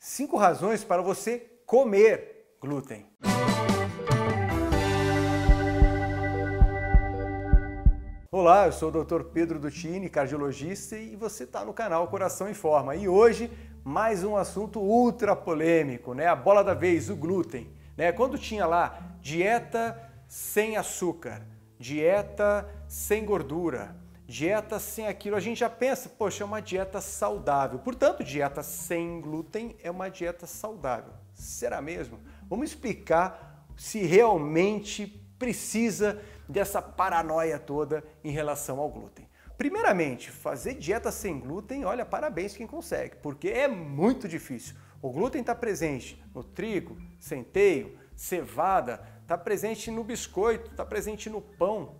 Cinco razões para você comer glúten. Olá, eu sou o Dr. Pedro Dutini, cardiologista, e você está no canal Coração em Forma. E hoje, mais um assunto ultra polêmico, né? A bola da vez, o glúten. Né? Quando tinha lá dieta sem açúcar, dieta sem gordura, Dieta sem aquilo, a gente já pensa, poxa, é uma dieta saudável. Portanto, dieta sem glúten é uma dieta saudável. Será mesmo? Vamos explicar se realmente precisa dessa paranoia toda em relação ao glúten. Primeiramente, fazer dieta sem glúten, olha, parabéns quem consegue, porque é muito difícil. O glúten está presente no trigo, centeio, cevada, está presente no biscoito, está presente no pão,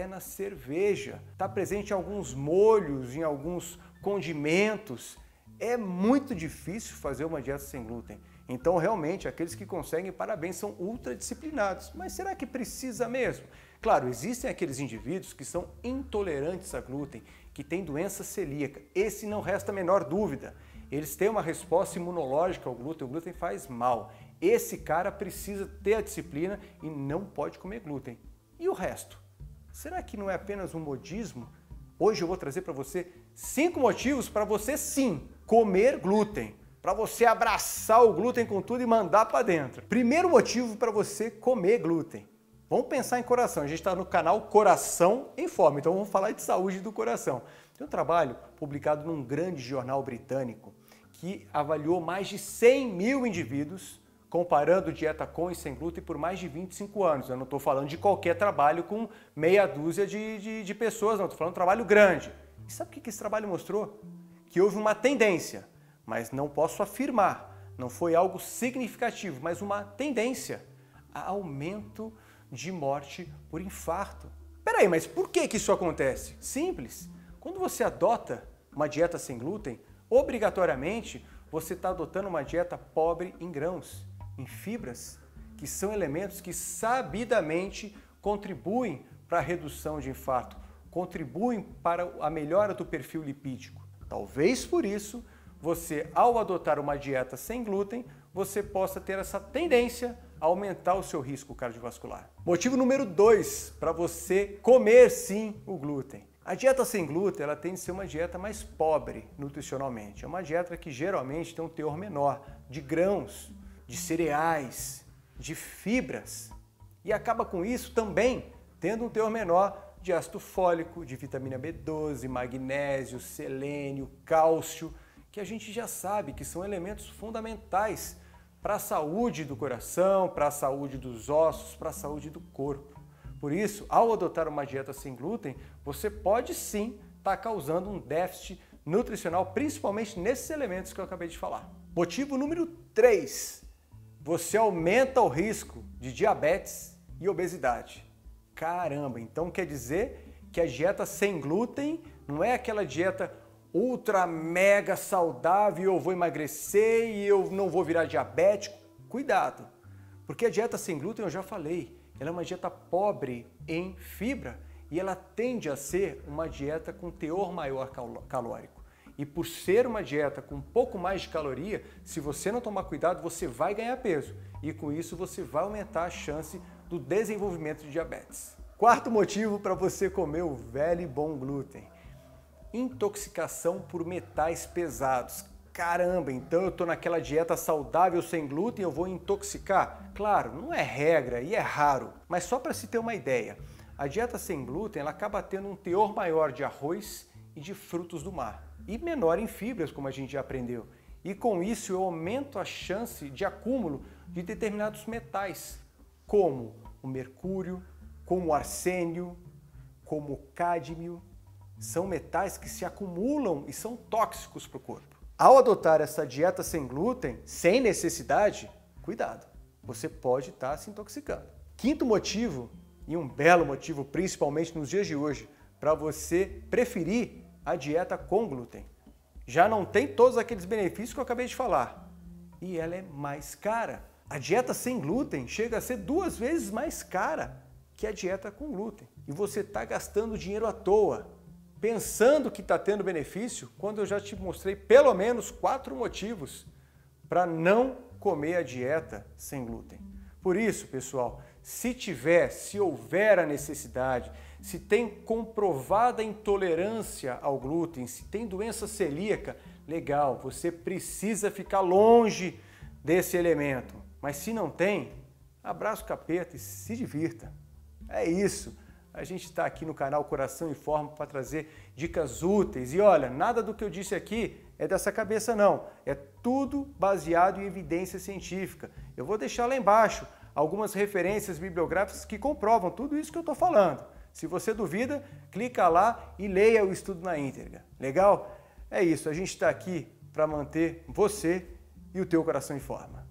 até na cerveja. Está presente em alguns molhos, em alguns condimentos. É muito difícil fazer uma dieta sem glúten. Então, realmente, aqueles que conseguem, parabéns, são ultradisciplinados. Mas será que precisa mesmo? Claro, existem aqueles indivíduos que são intolerantes a glúten, que têm doença celíaca. Esse não resta a menor dúvida. Eles têm uma resposta imunológica ao glúten, o glúten faz mal. Esse cara precisa ter a disciplina e não pode comer glúten. E o resto? Será que não é apenas um modismo? Hoje eu vou trazer para você cinco motivos para você sim comer glúten, para você abraçar o glúten com tudo e mandar para dentro. Primeiro motivo para você comer glúten. Vamos pensar em coração. A gente está no canal Coração em Fome, então vamos falar de saúde do coração. Tem um trabalho publicado num grande jornal britânico que avaliou mais de 100 mil indivíduos comparando dieta com e sem glúten por mais de 25 anos. Eu não estou falando de qualquer trabalho com meia dúzia de, de, de pessoas, não. Estou falando de um trabalho grande. E sabe o que esse trabalho mostrou? Que houve uma tendência, mas não posso afirmar, não foi algo significativo, mas uma tendência a aumento de morte por infarto. Peraí, mas por que, que isso acontece? Simples. Quando você adota uma dieta sem glúten, obrigatoriamente você está adotando uma dieta pobre em grãos em fibras, que são elementos que sabidamente contribuem para a redução de infarto, contribuem para a melhora do perfil lipídico. Talvez por isso, você ao adotar uma dieta sem glúten, você possa ter essa tendência a aumentar o seu risco cardiovascular. Motivo número 2 para você comer sim o glúten. A dieta sem glúten ela tende a ser uma dieta mais pobre nutricionalmente. É uma dieta que geralmente tem um teor menor de grãos, de cereais, de fibras e acaba com isso também tendo um teor menor de ácido fólico, de vitamina B12, magnésio, selênio, cálcio, que a gente já sabe que são elementos fundamentais para a saúde do coração, para a saúde dos ossos, para a saúde do corpo. Por isso, ao adotar uma dieta sem glúten, você pode sim estar tá causando um déficit nutricional, principalmente nesses elementos que eu acabei de falar. Motivo número 3 você aumenta o risco de diabetes e obesidade. Caramba, então quer dizer que a dieta sem glúten não é aquela dieta ultra mega saudável, eu vou emagrecer e eu não vou virar diabético. Cuidado, porque a dieta sem glúten, eu já falei, ela é uma dieta pobre em fibra e ela tende a ser uma dieta com teor maior calórico. E por ser uma dieta com um pouco mais de caloria, se você não tomar cuidado, você vai ganhar peso. E com isso você vai aumentar a chance do desenvolvimento de diabetes. Quarto motivo para você comer o velho e bom glúten. Intoxicação por metais pesados. Caramba, então eu estou naquela dieta saudável sem glúten, eu vou intoxicar? Claro, não é regra e é raro, mas só para se ter uma ideia, a dieta sem glúten ela acaba tendo um teor maior de arroz e de frutos do mar e menor em fibras, como a gente já aprendeu. E com isso eu aumento a chance de acúmulo de determinados metais, como o mercúrio, como o arsênio, como o cádmio. São metais que se acumulam e são tóxicos para o corpo. Ao adotar essa dieta sem glúten, sem necessidade, cuidado, você pode estar tá se intoxicando. Quinto motivo, e um belo motivo, principalmente nos dias de hoje, para você preferir a dieta com glúten. Já não tem todos aqueles benefícios que eu acabei de falar. E ela é mais cara. A dieta sem glúten chega a ser duas vezes mais cara que a dieta com glúten. E você está gastando dinheiro à toa, pensando que está tendo benefício, quando eu já te mostrei pelo menos quatro motivos para não comer a dieta sem glúten. Por isso, pessoal, se tiver, se houver a necessidade, se tem comprovada intolerância ao glúten, se tem doença celíaca, legal, você precisa ficar longe desse elemento. Mas se não tem, abraça o capeta e se divirta. É isso. A gente está aqui no canal Coração em Forma para trazer dicas úteis. E olha, nada do que eu disse aqui é dessa cabeça, não. É tudo baseado em evidência científica. Eu vou deixar lá embaixo algumas referências bibliográficas que comprovam tudo isso que eu estou falando. Se você duvida, clica lá e leia o estudo na íntegra. Legal? É isso, a gente está aqui para manter você e o teu coração em forma.